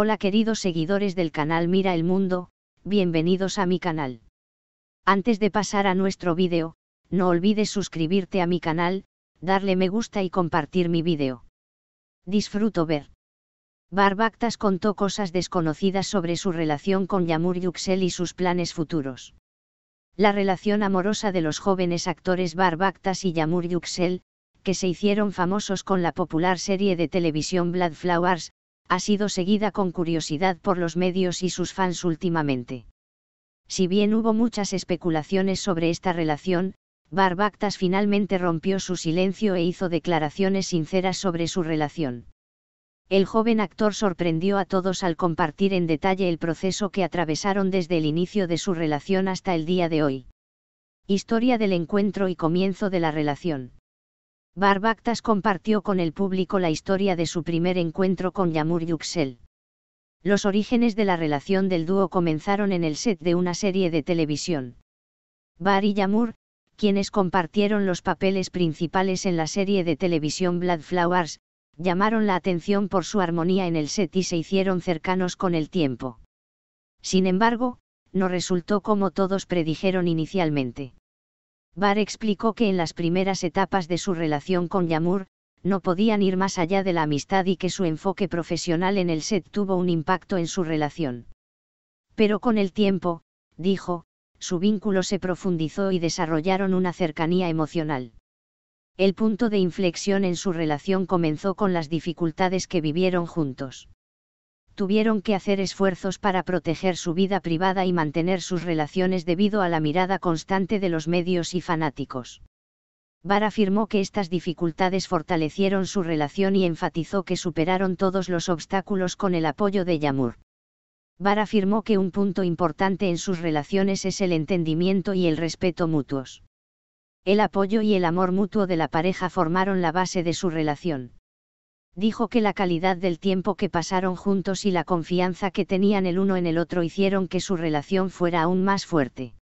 Hola queridos seguidores del canal Mira el Mundo, bienvenidos a mi canal. Antes de pasar a nuestro vídeo, no olvides suscribirte a mi canal, darle me gusta y compartir mi vídeo. Disfruto ver. Barbactas contó cosas desconocidas sobre su relación con Yamur Yuxel y sus planes futuros. La relación amorosa de los jóvenes actores Barbactas y Yamur Yuxel, que se hicieron famosos con la popular serie de televisión Blood Flowers, ha sido seguida con curiosidad por los medios y sus fans últimamente. Si bien hubo muchas especulaciones sobre esta relación, Barbactas finalmente rompió su silencio e hizo declaraciones sinceras sobre su relación. El joven actor sorprendió a todos al compartir en detalle el proceso que atravesaron desde el inicio de su relación hasta el día de hoy. Historia del encuentro y comienzo de la relación. Barbactas compartió con el público la historia de su primer encuentro con Yamur Yuxel. Los orígenes de la relación del dúo comenzaron en el set de una serie de televisión. Bar y Yamur, quienes compartieron los papeles principales en la serie de televisión Blood Flowers, llamaron la atención por su armonía en el set y se hicieron cercanos con el tiempo. Sin embargo, no resultó como todos predijeron inicialmente. Bar explicó que en las primeras etapas de su relación con Yamur, no podían ir más allá de la amistad y que su enfoque profesional en el set tuvo un impacto en su relación. Pero con el tiempo, dijo, su vínculo se profundizó y desarrollaron una cercanía emocional. El punto de inflexión en su relación comenzó con las dificultades que vivieron juntos tuvieron que hacer esfuerzos para proteger su vida privada y mantener sus relaciones debido a la mirada constante de los medios y fanáticos. Bar afirmó que estas dificultades fortalecieron su relación y enfatizó que superaron todos los obstáculos con el apoyo de Yamur. Bar afirmó que un punto importante en sus relaciones es el entendimiento y el respeto mutuos. El apoyo y el amor mutuo de la pareja formaron la base de su relación dijo que la calidad del tiempo que pasaron juntos y la confianza que tenían el uno en el otro hicieron que su relación fuera aún más fuerte.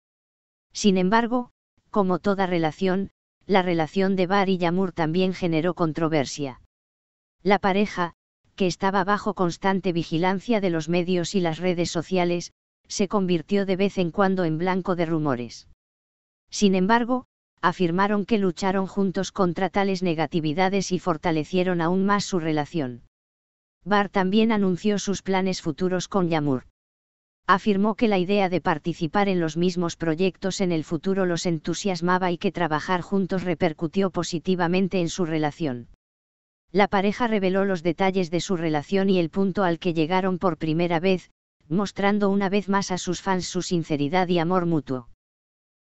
Sin embargo, como toda relación, la relación de Bar y Yamur también generó controversia. La pareja, que estaba bajo constante vigilancia de los medios y las redes sociales, se convirtió de vez en cuando en blanco de rumores. Sin embargo, afirmaron que lucharon juntos contra tales negatividades y fortalecieron aún más su relación. Barr también anunció sus planes futuros con Yamur. Afirmó que la idea de participar en los mismos proyectos en el futuro los entusiasmaba y que trabajar juntos repercutió positivamente en su relación. La pareja reveló los detalles de su relación y el punto al que llegaron por primera vez, mostrando una vez más a sus fans su sinceridad y amor mutuo.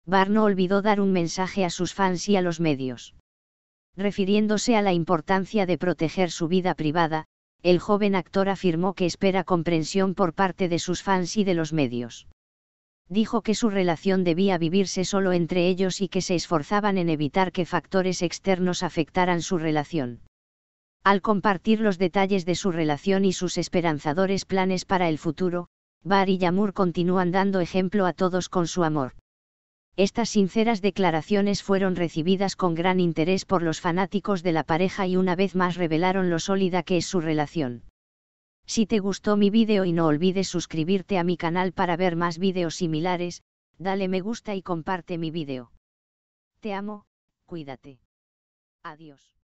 Barr no olvidó dar un mensaje a sus fans y a los medios. Refiriéndose a la importancia de proteger su vida privada, el joven actor afirmó que espera comprensión por parte de sus fans y de los medios. Dijo que su relación debía vivirse solo entre ellos y que se esforzaban en evitar que factores externos afectaran su relación. Al compartir los detalles de su relación y sus esperanzadores planes para el futuro, Bar y Yamur continúan dando ejemplo a todos con su amor. Estas sinceras declaraciones fueron recibidas con gran interés por los fanáticos de la pareja y una vez más revelaron lo sólida que es su relación. Si te gustó mi vídeo y no olvides suscribirte a mi canal para ver más vídeos similares, dale me gusta y comparte mi vídeo. Te amo, cuídate. Adiós.